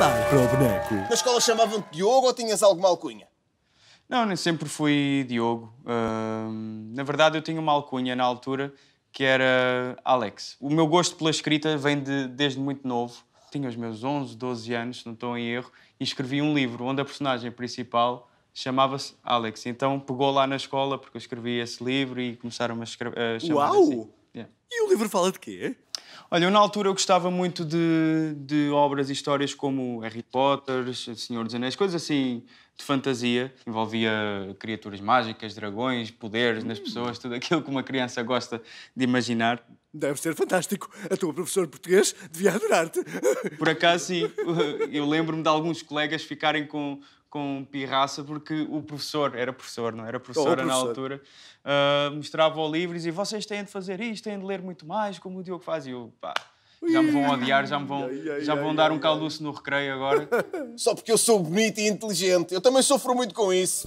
falar para o boneco. Na escola chamavam-te Diogo ou tinhas alguma alcunha? Não, nem sempre fui Diogo. Uh, na verdade, eu tinha uma alcunha na altura que era Alex. O meu gosto pela escrita vem de, desde muito novo. Tinha os meus 11, 12 anos, não estou em erro, e escrevi um livro onde a personagem principal chamava-se Alex. Então pegou lá na escola porque eu escrevi esse livro e começaram a, a chamar Uau! Assim. Yeah. E o livro fala de quê? Olha, eu na altura eu gostava muito de, de obras e histórias como Harry Potter, Senhor dos Anéis, coisas assim de fantasia. Envolvia criaturas mágicas, dragões, poderes nas pessoas, tudo aquilo que uma criança gosta de imaginar. Deve ser fantástico. A tua professora de português devia adorar-te. Por acaso, sim. Eu lembro-me de alguns colegas ficarem com, com pirraça, porque o professor, era professor, não era professora oh, professor. na altura, uh, mostrava o livro e dizia: vocês têm de fazer isto, têm de ler muito mais, como o Diogo faz. E eu, pá, já me vão odiar, já me vão, já vão dar um calduço no recreio agora. Só porque eu sou bonito e inteligente. Eu também sofro muito com isso.